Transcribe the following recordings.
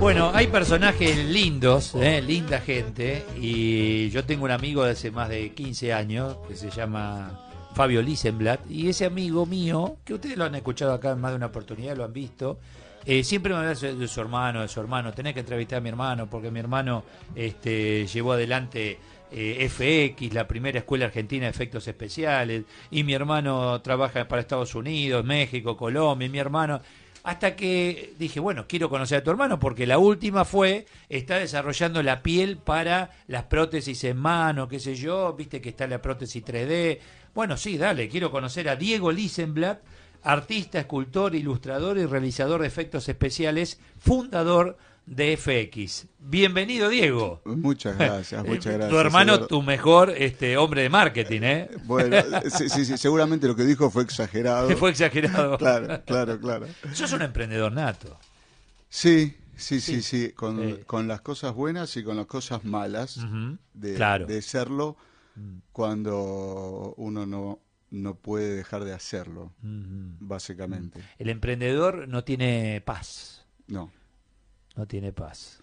Bueno, hay personajes lindos, eh, linda gente, y yo tengo un amigo de hace más de 15 años que se llama Fabio Lisenblatt, y ese amigo mío, que ustedes lo han escuchado acá en más de una oportunidad, lo han visto, eh, siempre me habla de su hermano, de su hermano, tenés que entrevistar a mi hermano, porque mi hermano este, llevó adelante eh, FX, la primera escuela argentina de efectos especiales, y mi hermano trabaja para Estados Unidos, México, Colombia, y mi hermano, hasta que dije, bueno, quiero conocer a tu hermano porque la última fue, está desarrollando la piel para las prótesis en mano, qué sé yo, viste que está la prótesis 3D. Bueno, sí, dale, quiero conocer a Diego Lisenblatt artista, escultor, ilustrador y realizador de efectos especiales, fundador de FX. Bienvenido, Diego. Muchas gracias, muchas gracias. Tu hermano, tu mejor este, hombre de marketing, ¿eh? eh bueno, eh, sí, sí, seguramente lo que dijo fue exagerado. Fue exagerado. Claro, claro, claro. Sos un emprendedor nato. Sí, sí, sí, sí, eh. Con, las cosas buenas y con las cosas malas de serlo mm. cuando uno no no puede dejar de hacerlo, básicamente. El emprendedor no tiene paz. No. No tiene paz.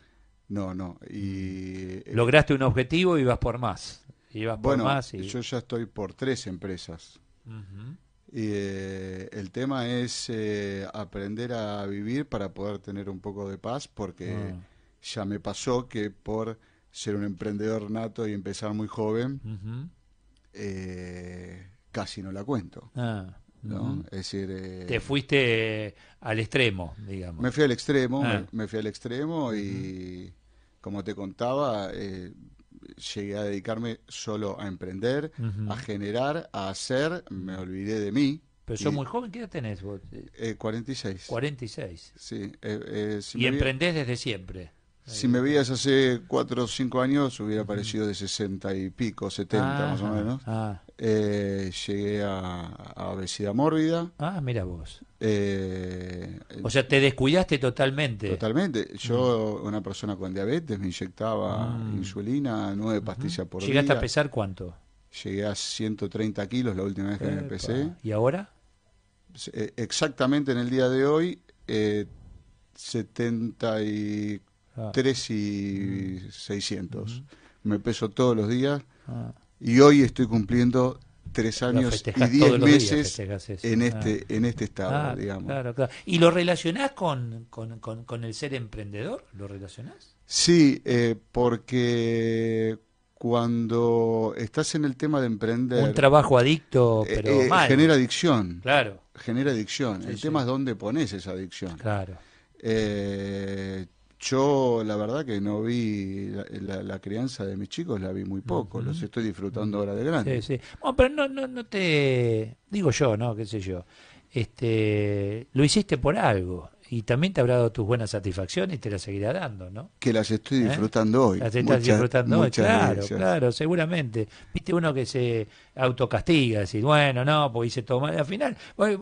No, no. Y, mm. eh, Lograste un objetivo y vas por más. Y bueno, por yo ya estoy por tres empresas. y, eh, el tema es eh, aprender a vivir para poder tener un poco de paz, porque ah. ya me pasó que por ser un emprendedor nato y empezar muy joven, casi no la cuento. Ah, es decir, eh, te fuiste eh, al extremo, digamos. Me fui al extremo, ah. me, fui al extremo y como te contaba, eh, llegué a dedicarme solo a emprender, a generar, a hacer, me olvidé de mí. Pero sos muy joven, ¿qué edad tenés vos? 46. 46. Sí. Si y emprendés desde siempre. Si me veías hace cuatro o cinco años, hubiera parecido de 60 y pico, 70 ah, más o menos. Ah. Eh, llegué a, obesidad mórbida. Ah, mira vos. Eh, o sea, te descuidaste totalmente. Totalmente. Yo, mm. una persona con diabetes, me inyectaba mm. insulina, nueve pastillas por hora. día. ¿Llegaste a pesar cuánto? Llegué a 130 kilos la última vez que me pesé. ¿Y ahora? Eh, exactamente en el día de hoy, eh, 74. 3 ah. y 600. Mm. Me peso todos los días ah. y hoy estoy cumpliendo 3 años y 10 meses en este ah. en este estado, digamos. ¿Y lo relacionás con, el ser emprendedor? ¿Lo relacionás? Sí, eh, porque cuando estás en el tema de emprender... Un trabajo adicto, eh, pero eh, Genera adicción. Claro. Genera adicción. el tema es dónde pones esa adicción. Claro. Yo la verdad que no vi la, crianza de mis chicos, la vi muy poco, los estoy disfrutando ahora de grande. Sí, sí. Bueno, pero no, no te digo yo, ¿no? ¿Qué sé yo? Este, lo hiciste por algo y también te habrá dado tus buenas satisfacciones y te las seguirá dando, ¿no? Que las estoy ¿Eh? disfrutando hoy. Las estás disfrutando hoy, claro, claro, seguramente. Viste uno que se autocastiga, decir, bueno, no, pues hice todo mal. Al final,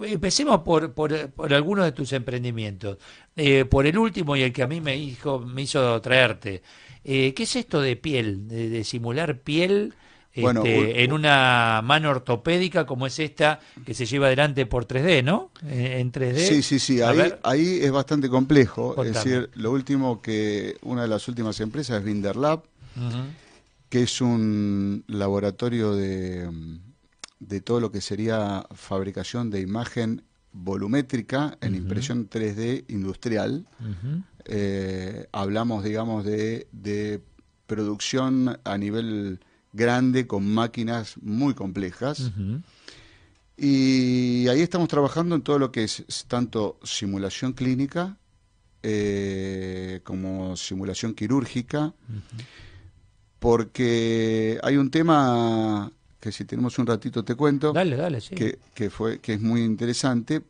empecemos por, por, por algunos de tus emprendimientos, eh, por el último y el que a mí me, hizo, me hizo traerte. Eh, ¿Qué es esto de piel, de simular piel? Este, en una mano ortopédica como es esta que se lleva adelante por 3D, ¿no? Eh, en 3D. Sí, sí, sí, ahí, es bastante complejo. Es decir, lo último que una de las últimas empresas es Binderlab, que es un laboratorio de, todo lo que sería fabricación de imagen volumétrica en impresión 3D industrial. Eh, hablamos, digamos, de, de producción a nivel grande con máquinas muy complejas. Y ahí estamos trabajando en todo lo que es, tanto simulación clínica eh, como simulación quirúrgica, porque hay un tema que si tenemos un ratito te cuento, dale, dale, sí. que, que, fue, que es muy interesante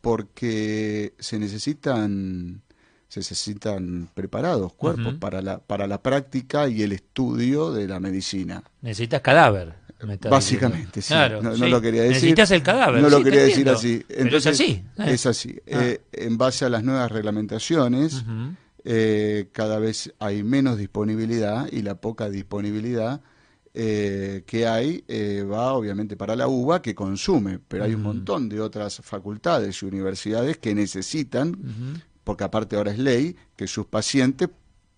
porque se necesitan se necesitan preparados cuerpos para, la, para la práctica y el estudio de la medicina. Necesitas cadáver. Básicamente, sí. Necesitas el cadáver. No lo quería decir así. Entonces, Pero es así. Eh. Es así. Ah. Eh, en base a las nuevas reglamentaciones, eh, cada vez hay menos disponibilidad y la poca disponibilidad que hay va obviamente para la uva que consume, pero hay un montón de otras facultades y universidades que necesitan porque aparte ahora es ley, que sus pacientes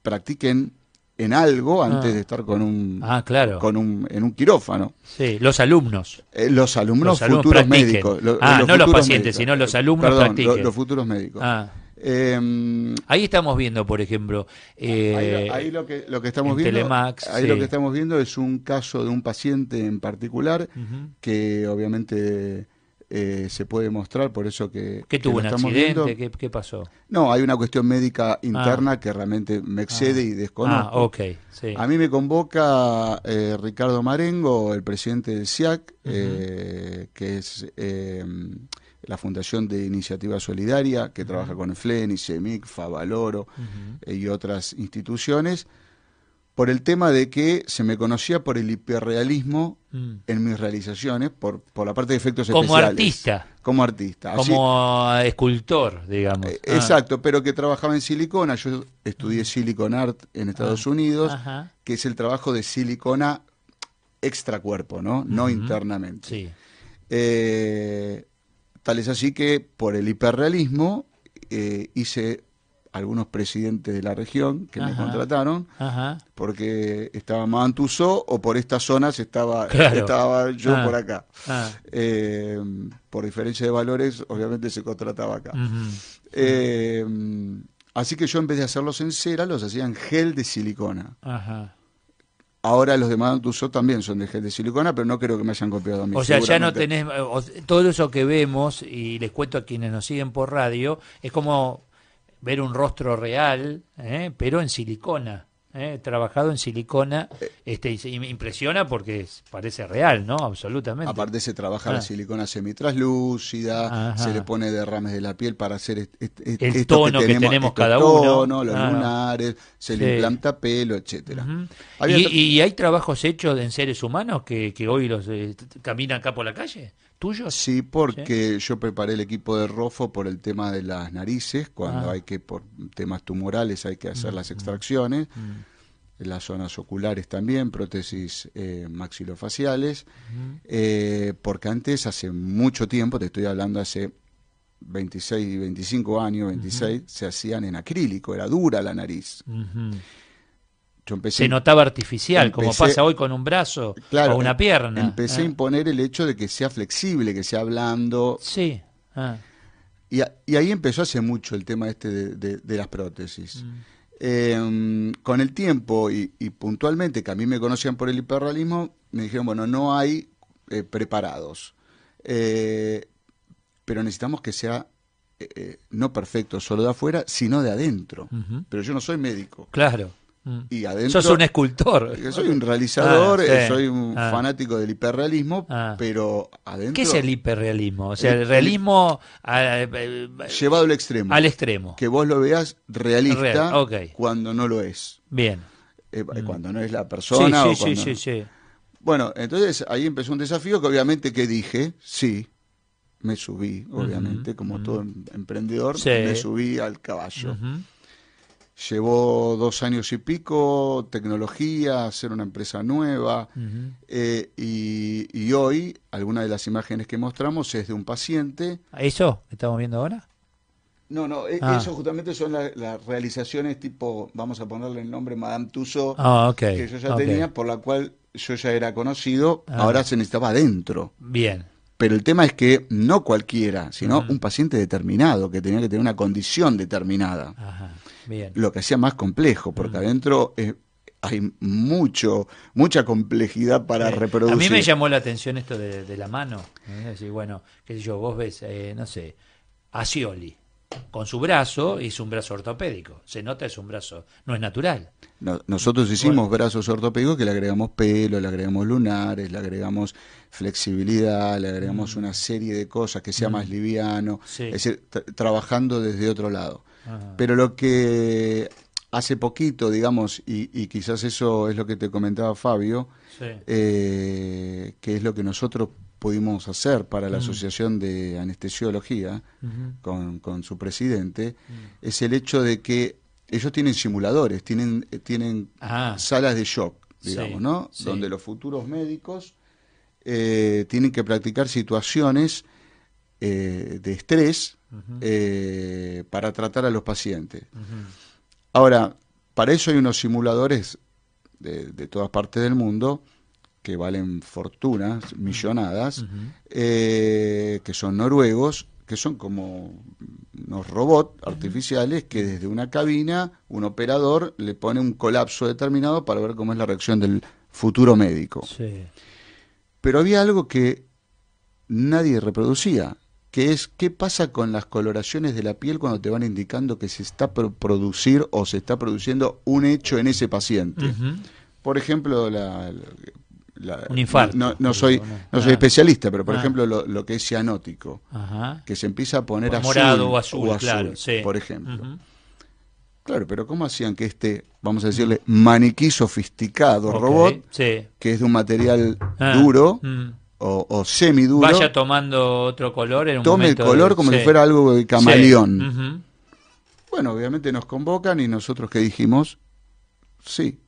practiquen en algo antes ah. de estar con un, ah, con un en un quirófano. Sí, los alumnos. Eh, los alumnos, futuros médicos. ah, no los pacientes, sino los alumnos Perdón, los futuros médicos. Ah. Em, ahí estamos viendo, por ejemplo, ahí, lo eh, que estamos viendo, ahí lo que estamos viendo es un caso de un paciente en particular que obviamente eh, se puede mostrar, por eso que... ¿Qué tuvo un accidente? ¿Qué, pasó? No, hay una cuestión médica interna ah. que realmente me excede y ah. desconozco. Ah, ok, A mí me convoca eh, Ricardo Marengo, el presidente del SIAC, eh, que es la Fundación de Iniciativa Solidaria, que trabaja con el FLEN, ICEMIC, Favaloro y otras instituciones por el tema de que se me conocía por el hiperrealismo mm. en mis realizaciones, por, por la parte de efectos como Artista. Como artista. como eh, escultor, digamos. Eh, ah. Exacto, pero que trabajaba en silicona. Yo estudié mm. Silicon Art en Estados ah, Unidos, que es el trabajo de silicona extracuerpo, ¿no? No internamente. Eh, tal es así que por el hiperrealismo hice algunos presidentes de la región que me contrataron porque estaba Mantuso o por estas zonas estaba, estaba yo ah. por acá. Ah. Eh, por diferencia de valores, obviamente se contrataba acá. Eh, así que yo en vez de hacerlos en cera, los hacían gel de silicona. Ahora los de Madame también son de gel de silicona, pero no creo que me hayan copiado a mí. O sea, ya no tenés. Todo eso que vemos, y les cuento a quienes nos siguen por radio, es como ver un rostro real, ¿eh? pero en silicona. ¿eh? trabajado en silicona, eh. este, impresiona porque parece real, ¿no? Absolutamente. Aparte se trabaja la ah. silicona semitraslúcida, se le pone derrames de la piel para hacer este, el tono que tenemos, cada uno, los ah. lunares, se le implanta pelo, etcétera. ¿Y, hay trabajos hechos en seres humanos que, hoy los caminan acá por la calle? tuyo Sí, porque yo preparé el equipo de Rofo por el tema de las narices, cuando ah. hay que, por temas tumorales, hay que hacer las mm, mm, extracciones. Mm. las zonas oculares también, prótesis eh, maxilofaciales, eh, porque antes, hace mucho tiempo, te estoy hablando hace 26 y 25 años, 26, se hacían en acrílico, era dura la nariz se notaba artificial, como pasa hoy con un brazo o una em- pierna. Empecé a ah. imponer el hecho de que sea flexible, que sea blando. Sí. Ah. Y, ahí empezó hace mucho el tema este de, las prótesis. Mm. Em, con el tiempo y, puntualmente, que a mí me conocían por el hiperrealismo, me dijeron, bueno, no hay eh, preparados, eh, pero necesitamos que sea eh, no perfecto solo de afuera, sino de adentro. Pero yo no soy médico. Claro. Mm. adentro, Sos un escultor. Soy un realizador, ah, eh, soy un ah. fanático del hiperrealismo, ah. pero adentro. ¿Qué es el hiperrealismo? O sea, el, realismo. llevado al extremo. Al extremo. Que vos lo veas realista cuando no lo es. Bien. Eh, mm. cuando no es la persona. Bueno, entonces ahí empezó un desafío que obviamente que dije, sí. Me subí, obviamente, como todo em-, emprendedor, me subí al caballo llevó dos años y pico, tecnología, hacer una empresa nueva, eh, y, hoy alguna de las imágenes que mostramos es de un paciente. ¿Eso estamos viendo ahora? No, no, e, ah. eso justamente son las realizaciones tipo, vamos a ponerle el nombre Madame Tussauds, ah, que yo ya tenía, por la cual yo ya era conocido, ah. ahora se necesitaba adentro. Bien. Pero el tema es que no cualquiera, sino un paciente determinado, que tenía que tener una condición determinada. Ajá lo que hacía más complejo, porque adentro hay mucho, mucha complejidad para reproducir. A mí me llamó la atención esto de, la mano. ¿eh? Así, bueno, qué sé yo, vos ves, eh, no sé, Asioli. Con su brazo hizo un brazo ortopédico. Se nota es un brazo, no es natural. nosotros hicimos brazos ortopédicos que le agregamos pelo, le agregamos lunares, le agregamos flexibilidad, le agregamos mm. una serie de cosas que sea mm. más liviano. Es decir, trabajando desde otro lado. Pero lo que hace poquito, digamos, y, quizás eso es lo que te comentaba Fabio, eh, que es lo que nosotros pudimos hacer para la mm. Asociación de Anestesiología con, su presidente, mm. es el hecho de que ellos tienen simuladores, tienen, tienen salas de shock, digamos, ¿no? Donde los futuros médicos eh, tienen que practicar situaciones eh, de estrés eh, para tratar a los pacientes. Ahora, para eso hay unos simuladores de, todas partes del mundo que valen fortunas, millonadas, eh, que son noruegos, que son como unos robots artificiales que desde una cabina, un operador le pone un colapso determinado para ver cómo es la reacción del futuro médico. Pero había algo que nadie reproducía, que es qué pasa con las coloraciones de la piel cuando te van indicando que se está producir o se está produciendo un hecho en ese paciente. Por ejemplo, la, No, soy, no ah. soy especialista, pero por ah. ejemplo lo, que es cianótico, que se empieza a poner pues azul, morado o azul, claro, por ejemplo. Claro, pero ¿cómo hacían que este, vamos a decirle, maniquí sofisticado robot, que es de un material ah, duro, mm o, o duro Vaya tomando otro color en un Tome el color como si fuera algo de camaleón. Bueno, obviamente nos convocan y nosotros que dijimos, sí,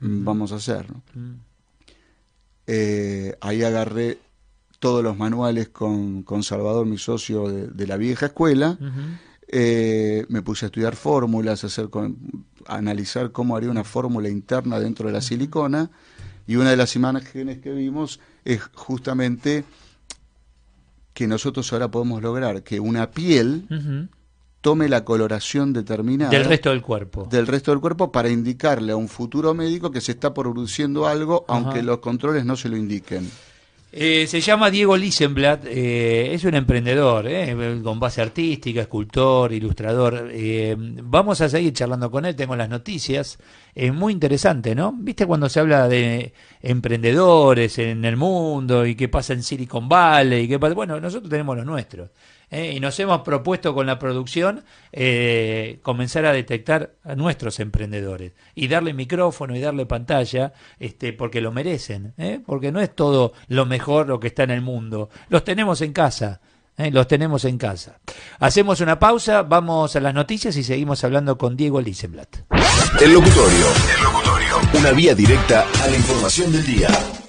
vamos a hacerlo. Eh, ahí agarré todos los manuales con, Salvador, mi socio de, la vieja escuela. Eh, me puse a estudiar fórmulas, hacer con, analizar cómo haría una fórmula interna dentro de la silicona. Y una de las imágenes que vimos es justamente que nosotros ahora podemos lograr que una piel tome la coloración determinada del resto del cuerpo. Del resto del cuerpo para indicarle a un futuro médico que se está produciendo algo, aunque los controles no se lo indiquen. Eh, se llama Diego Lisenblatt, eh, es un emprendedor, eh, con base artística, escultor, ilustrador. vamos a seguir charlando con él, tengo las noticias. Es muy interesante, ¿no? ¿Viste cuando se habla de emprendedores en el mundo y qué pasa en Silicon Valley? Y qué pasa? Bueno, nosotros tenemos los nuestros. ¿eh? y nos hemos propuesto con la producción eh, comenzar a detectar a nuestros emprendedores y darle micrófono y darle pantalla este, porque lo merecen, ¿eh? porque no es todo lo mejor lo que está en el mundo, los tenemos en casa. los tenemos en casa. Hacemos una pausa, vamos a las noticias y seguimos hablando con Diego Lisenblatt. El locutorio. Una vía directa a la información del día.